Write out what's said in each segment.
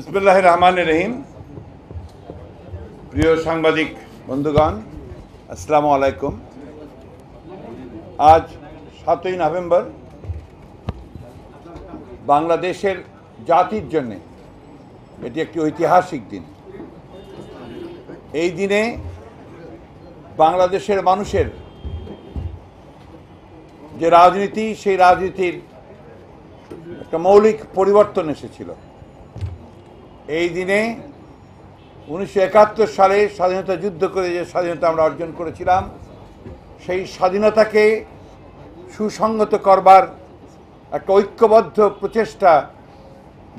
বিসমুল্লাহ রহমান রহিম প্রিয় সাংবাদিক বন্ধুগণ আসসালামু আলাইকুম আজ সাতই নভেম্বর বাংলাদেশের জাতির জন্যে এটি একটি ঐতিহাসিক দিন এই দিনে বাংলাদেশের মানুষের যে রাজনীতি সেই রাজনীতির একটা মৌলিক পরিবর্তন এসেছিল এই দিনে উনিশশো সালে স্বাধীনতা যুদ্ধ করে যে স্বাধীনতা আমরা অর্জন করেছিলাম সেই স্বাধীনতাকে সুসংগত করবার একটা ঐক্যবদ্ধ প্রচেষ্টা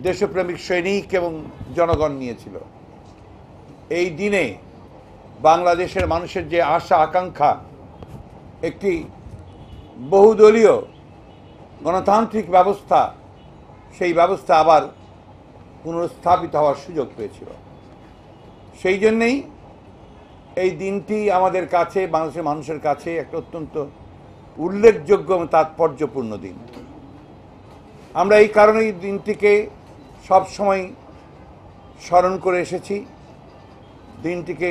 দেশপ্রেমিক সৈনিক এবং জনগণ নিয়েছিল এই দিনে বাংলাদেশের মানুষের যে আশা আকাঙ্ক্ষা একটি বহুদলীয় গণতান্ত্রিক ব্যবস্থা সেই ব্যবস্থা আবার পুনরস্থাপিত হওয়ার সুযোগ পেয়েছিল সেই জন্যেই এই দিনটি আমাদের কাছে বাংলাদেশের মানুষের কাছে একটা অত্যন্ত উল্লেখযোগ্য এবং তাৎপর্যপূর্ণ দিন আমরা এই কারণেই দিনটিকে সবসময় স্মরণ করে এসেছি দিনটিকে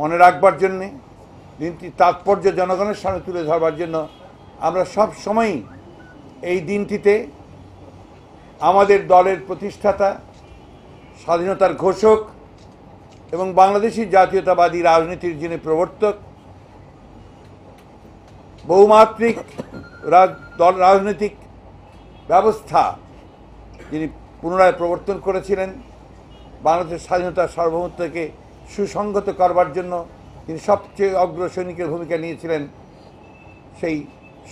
মনে রাখবার জন্যে দিনটি তাৎপর্য জনগণের সামনে তুলে ধরবার জন্য আমরা সব সময় এই দিনটিতে আমাদের দলের প্রতিষ্ঠাতা স্বাধীনতার ঘোষক এবং বাংলাদেশি জাতীয়তাবাদী রাজনীতির যিনি প্রবর্তক বহুমাত্রিক দল রাজনৈতিক ব্যবস্থা যিনি পুনরায় প্রবর্তন করেছিলেন বাংলাদেশের স্বাধীনতার সার্বভৌমত্বকে সুসংগত করবার জন্য তিনি সবচেয়ে অগ্রসৈনিকের ভূমিকা নিয়েছিলেন সেই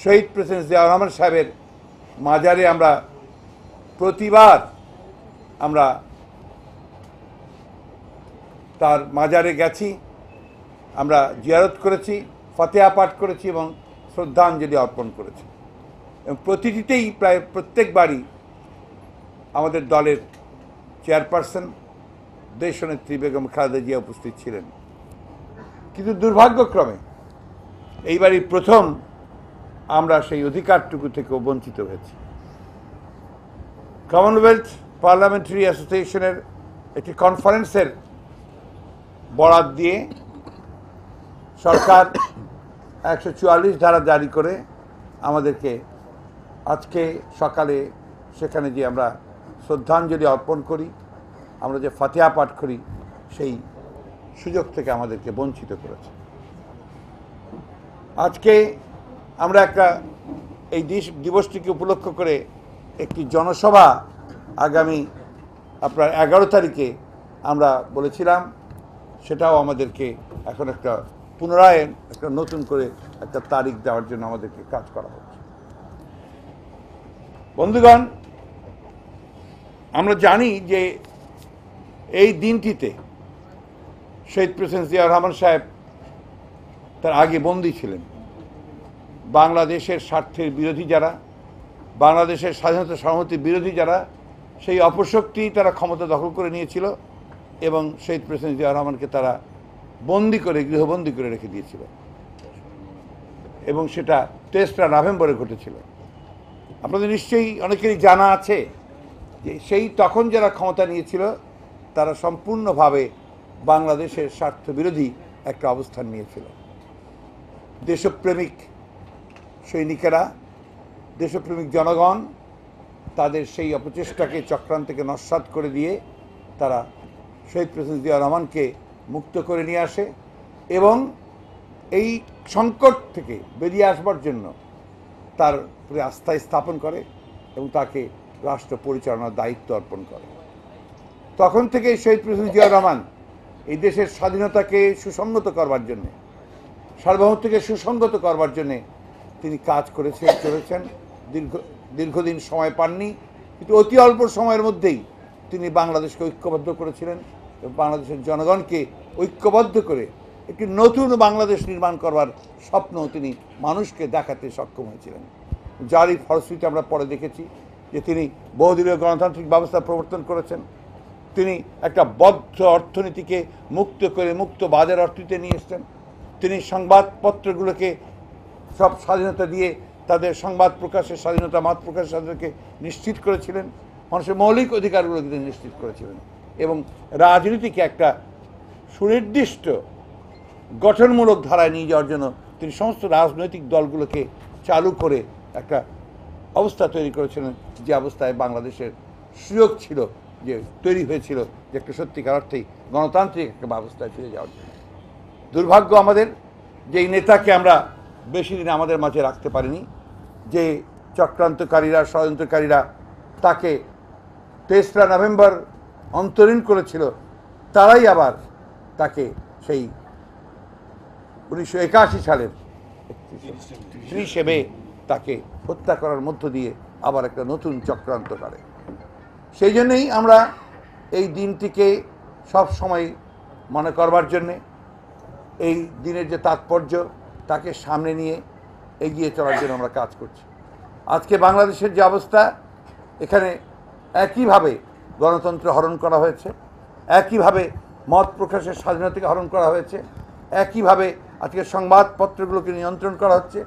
শহীদ প্রেসিডেন্ট জিয়া রহমান সাহেবের মাজারে আমরা প্রতিবার আমরা তার মাজারে গেছি আমরা জিয়ারত করেছি ফতেহা পাঠ করেছি এবং শ্রদ্ধাঞ্জলি অর্পণ করেছি এবং প্রতিটিতেই প্রায় প্রত্যেকবারই আমাদের দলের চেয়ারপারসন দেশনেত্রী বেগম খালেদা জিয়া উপস্থিত ছিলেন কিন্তু দুর্ভাগ্যক্রমে এইবারই প্রথম আমরা সেই অধিকারটুকু থেকে বঞ্চিত হয়েছি কমনওয়েলথ পার্লামেন্টারি অ্যাসোসিয়েশনের একটি কনফারেন্সের বরাত দিয়ে সরকার একশো চুয়াল্লিশ ধারা জারি করে আমাদেরকে আজকে সকালে সেখানে যে আমরা শ্রদ্ধাঞ্জলি অর্পণ করি আমরা যে ফাতেহা পাঠ করি সেই সুযোগ থেকে আমাদেরকে বঞ্চিত করেছে আজকে আমরা একটা এই দিবসটিকে উপলক্ষ করে একটি জনসভা আগামী আপনার এগারো তারিখে আমরা বলেছিলাম সেটাও আমাদেরকে এখন একটা পুনরায় একটা নতুন করে একটা তারিখ দেওয়ার জন্য আমাদেরকে কাজ করা হচ্ছে বন্ধুগণ আমরা জানি যে এই দিনটিতে শহীদ প্রেসিডেন্ট জিয়া রহমান সাহেব তার আগে বন্দী ছিলেন বাংলাদেশের স্বার্থের বিরোধী যারা বাংলাদেশের স্বাধীনতা সংহতি বিরোধী যারা সেই অপশক্তি তারা ক্ষমতা দখল করে নিয়েছিল এবং শহীদ প্রেসিডেন্ট জিয়া রহমানকে তারা বন্দি করে গৃহবন্দী করে রেখে দিয়েছিল এবং সেটা তেসরা নভেম্বরে ঘটেছিল আপনাদের নিশ্চয়ই অনেকেরই জানা আছে যে সেই তখন যারা ক্ষমতা নিয়েছিল তারা সম্পূর্ণভাবে বাংলাদেশের স্বার্থ বিরোধী একটা অবস্থান নিয়েছিল দেশপ্রেমিক সৈনিকেরা দেশপ্রেমিক জনগণ তাদের সেই অপচেষ্টাকে চক্রান্তকে নস্বাত করে দিয়ে তারা শহীদ প্রেসিডেন্ট জিয়া রহমানকে মুক্ত করে নিয়ে আসে এবং এই সংকট থেকে বেরিয়ে আসবার জন্য তার উপরে আস্থায় স্থাপন করে এবং তাকে রাষ্ট্র পরিচালনার দায়িত্ব অর্পণ করে তখন থেকে শহীদ প্রেসিডেন্ট জিয়া রহমান এই দেশের স্বাধীনতাকে সুসংগত করবার জন্যে সার্বভৌমত্বকে সুসংগত করবার জন্যে তিনি কাজ করেছেন চলেছেন দীর্ঘ দীর্ঘদিন সময় পাননি কিন্তু অতি অল্প সময়ের মধ্যেই তিনি বাংলাদেশকে ঐক্যবদ্ধ করেছিলেন এবং বাংলাদেশের জনগণকে ঐক্যবদ্ধ করে একটি নতুন বাংলাদেশ নির্মাণ করবার স্বপ্ন তিনি মানুষকে দেখাতে সক্ষম হয়েছিলেন যারই ফলশ্রুতি আমরা পরে দেখেছি যে তিনি বহুদলীয় গণতান্ত্রিক ব্যবস্থা প্রবর্তন করেছেন তিনি একটা বদ্ধ অর্থনীতিকে মুক্ত করে মুক্ত বাজার অর্থনীতিতে নিয়ে এসছেন তিনি সংবাদপত্রগুলোকে সব স্বাধীনতা দিয়ে তাদের সংবাদ প্রকাশের স্বাধীনতা মত প্রকাশের স্বাধীনতাকে নিশ্চিত করেছিলেন মানুষের মৌলিক অধিকারগুলোকে তিনি নিশ্চিত করেছিলেন এবং রাজনীতিকে একটা সুনির্দিষ্ট গঠনমূলক ধারায় নিয়ে যাওয়ার জন্য তিনি সমস্ত রাজনৈতিক দলগুলোকে চালু করে একটা অবস্থা তৈরি করেছিলেন যে অবস্থায় বাংলাদেশের সুযোগ ছিল যে তৈরি হয়েছিল যে একটা সত্যিকার অর্থেই গণতান্ত্রিক একটা ব্যবস্থায় ফিরে যাওয়ার জন্য দুর্ভাগ্য আমাদের যে নেতাকে আমরা বেশি দিন আমাদের মাঝে রাখতে পারিনি যে চক্রান্তকারীরা ষড়যন্ত্রকারীরা তাকে তেসরা নভেম্বর অন্তরীণ করেছিল তারাই আবার তাকে সেই উনিশশো একাশি সালের ত্রিশে মে তাকে হত্যা করার মধ্য দিয়ে আবার একটা নতুন চক্রান্ত করে সেই জন্যেই আমরা এই দিনটিকে সব সময় মনে করবার জন্যে এই দিনের যে তাৎপর্য তাকে সামনে নিয়ে এগিয়ে চলার জন্য আমরা কাজ করছি আজকে বাংলাদেশের যে অবস্থা এখানে একইভাবে গণতন্ত্র হরণ করা হয়েছে একইভাবে মত প্রকাশের স্বাধীনতাকে হরণ করা হয়েছে একইভাবে আজকে সংবাদপত্রগুলোকে নিয়ন্ত্রণ করা হচ্ছে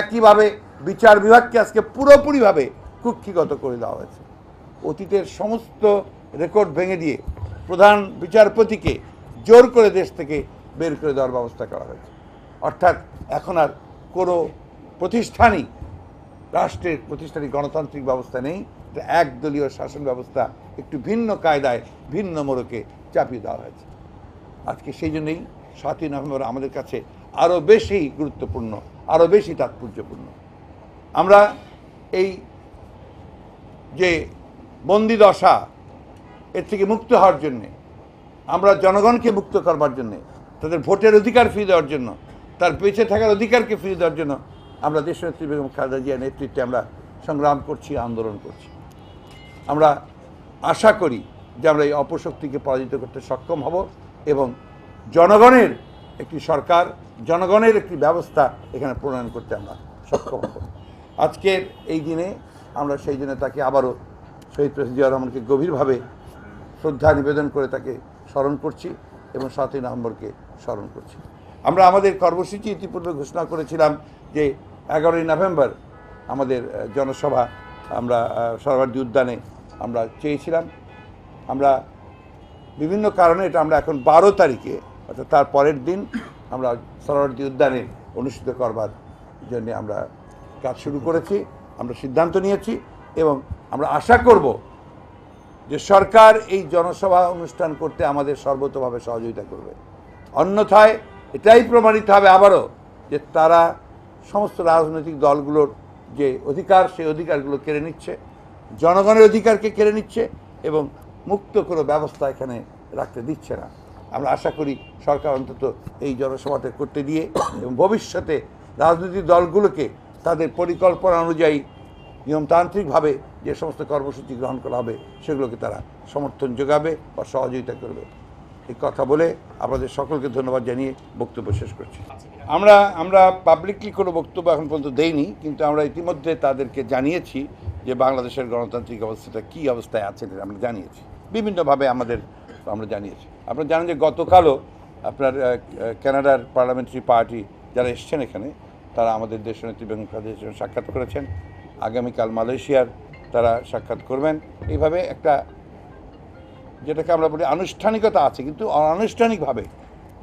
একইভাবে বিচার বিভাগকে আজকে পুরোপুরিভাবে কুক্ষিগত করে দেওয়া হয়েছে অতীতের সমস্ত রেকর্ড ভেঙে দিয়ে প্রধান বিচারপতিকে জোর করে দেশ থেকে বের করে দেওয়ার ব্যবস্থা করা হয়েছে অর্থাৎ এখন আর কোনো প্রতিষ্ঠানই রাষ্ট্রের প্রতিষ্ঠানই গণতান্ত্রিক ব্যবস্থা নেই এটা একদলীয় শাসন ব্যবস্থা একটু ভিন্ন কায়দায় ভিন্ন মোড়কে চাপিয়ে দেওয়া হয়েছে আজকে সেই জন্যই সাতই নভেম্বর আমাদের কাছে আরও বেশি গুরুত্বপূর্ণ আরও বেশি তাৎপর্যপূর্ণ আমরা এই যে বন্দি দশা এর থেকে মুক্ত হওয়ার জন্যে আমরা জনগণকে মুক্ত করবার জন্যে তাদের ভোটের অধিকার ফিরে দেওয়ার জন্য তার বেঁচে থাকার অধিকারকে ফিরে দেওয়ার জন্য আমরা দেশনেত্রী বেগম খালেদা জিয়া নেতৃত্বে আমরা সংগ্রাম করছি আন্দোলন করছি আমরা আশা করি যে আমরা এই অপশক্তিকে পরাজিত করতে সক্ষম হব এবং জনগণের একটি সরকার জনগণের একটি ব্যবস্থা এখানে প্রণয়ন করতে আমরা সক্ষম হব আজকের এই দিনে আমরা সেই দিনে তাকে আবারও শহীদ প্রেসিড জিয়া রহমানকে গভীরভাবে শ্রদ্ধা নিবেদন করে তাকে স্মরণ করছি এবং সাতই নভেম্বরকে স্মরণ করছি আমরা আমাদের কর্মসূচি ইতিপূর্বে ঘোষণা করেছিলাম যে এগারোই নভেম্বর আমাদের জনসভা আমরা সর্বার্থী উদ্যানে আমরা চেয়েছিলাম আমরা বিভিন্ন কারণে এটা আমরা এখন বারো তারিখে অর্থাৎ তার পরের দিন আমরা সরোবর্তী উদ্যানে অনুষ্ঠিত করবার জন্য আমরা কাজ শুরু করেছি আমরা সিদ্ধান্ত নিয়েছি এবং আমরা আশা করব যে সরকার এই জনসভা অনুষ্ঠান করতে আমাদের সর্বতভাবে সহযোগিতা করবে অন্যথায় এটাই প্রমাণিত হবে আবারও যে তারা সমস্ত রাজনৈতিক দলগুলোর যে অধিকার সেই অধিকারগুলো কেড়ে নিচ্ছে জনগণের অধিকারকে কেড়ে নিচ্ছে এবং মুক্ত কোনো ব্যবস্থা এখানে রাখতে দিচ্ছে না আমরা আশা করি সরকার অন্তত এই জনসভাতে করতে দিয়ে এবং ভবিষ্যতে রাজনৈতিক দলগুলোকে তাদের পরিকল্পনা অনুযায়ী নিয়মতান্ত্রিকভাবে যে সমস্ত কর্মসূচি গ্রহণ করা হবে সেগুলোকে তারা সমর্থন যোগাবে বা সহযোগিতা করবে এই কথা বলে আপনাদের সকলকে ধন্যবাদ জানিয়ে বক্তব্য শেষ করছি আচ্ছা, আমরা আমরা পাবলিকলি কোনো বক্তব্য এখন পর্যন্ত দেইনি কিন্তু আমরা ইতিমধ্যে তাদেরকে জানিয়েছি যে বাংলাদেশের গণতান্ত্রিক অবস্থাটা কী অবস্থায় আছে আমরা জানিয়েছি বিভিন্নভাবে আমাদের আমরা জানিয়েছি আপনারা জানেন যে গতকালও আপনার কানাডার পার্লামেন্টারি পার্টি যারা এসছেন এখানে তারা আমাদের দেশনেত্রী বেগম খাদের সাক্ষাৎ করেছেন আগামীকাল মালয়েশিয়ার তারা সাক্ষাৎ করবেন এইভাবে একটা যেটাকে আমরা বলি আনুষ্ঠানিকতা আছে কিন্তু অনানুষ্ঠানিকভাবে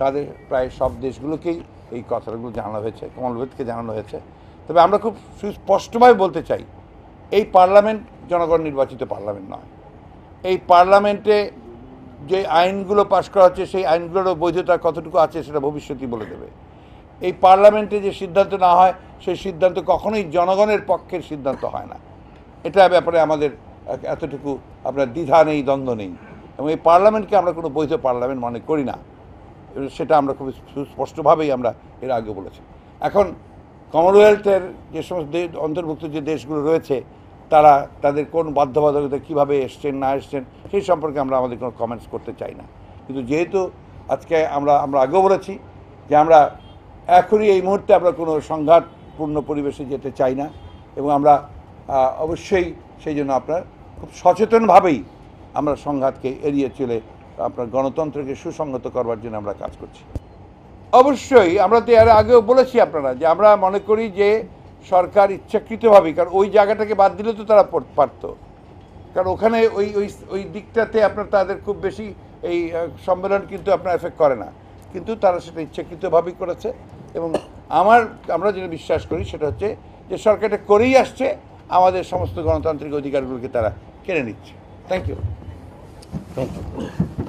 তাদের প্রায় সব দেশগুলোকেই এই কথাগুলো জানানো হয়েছে কমলবেদকে জানানো হয়েছে তবে আমরা খুব সুস্পষ্টভাবে বলতে চাই এই পার্লামেন্ট জনগণ নির্বাচিত পার্লামেন্ট নয় এই পার্লামেন্টে যে আইনগুলো পাশ করা হচ্ছে সেই আইনগুলোরও বৈধতা কতটুকু আছে সেটা ভবিষ্যতেই বলে দেবে এই পার্লামেন্টে যে সিদ্ধান্ত না হয় সেই সিদ্ধান্ত কখনোই জনগণের পক্ষের সিদ্ধান্ত হয় না এটা ব্যাপারে আমাদের এতটুকু আপনার দ্বিধা নেই দ্বন্দ্ব নেই এবং এই পার্লামেন্টকে আমরা কোনো বৈধ পার্লামেন্ট মনে করি না সেটা আমরা খুব সুস্পষ্টভাবেই আমরা এর আগে বলেছি এখন কমনওয়েলথের যে সমস্ত অন্তর্ভুক্ত যে দেশগুলো রয়েছে তারা তাদের কোন বাধ্যবাধকতা কীভাবে এসছেন না এসছেন সেই সম্পর্কে আমরা আমাদের কোনো কমেন্টস করতে চাই না কিন্তু যেহেতু আজকে আমরা আমরা আগেও বলেছি যে আমরা এখনই এই মুহূর্তে আমরা কোনো সংঘাতপূর্ণ পরিবেশে যেতে চাই না এবং আমরা অবশ্যই সেই জন্য আপনার খুব সচেতনভাবেই আমরা সংঘাতকে এড়িয়ে চলে আপনার গণতন্ত্রকে সুসংগত করবার জন্য আমরা কাজ করছি অবশ্যই আমরা তো এর আগেও বলেছি আপনারা যে আমরা মনে করি যে সরকার ইচ্ছাকৃতভাবে কারণ ওই জায়গাটাকে বাদ দিলে তো তারা পারত কারণ ওখানে ওই ওই ওই দিকটাতে আপনার তাদের খুব বেশি এই সম্মেলন কিন্তু আপনার এফেক্ট করে না কিন্তু তারা সেটা ইচ্ছাকৃতভাবেই করেছে এবং আমার আমরা যেটা বিশ্বাস করি সেটা হচ্ছে যে সরকারটা করেই আসছে আমাদের সমস্ত গণতান্ত্রিক অধিকারগুলোকে তারা কেড়ে নিচ্ছে থ্যাংক ইউ থ্যাংক ইউ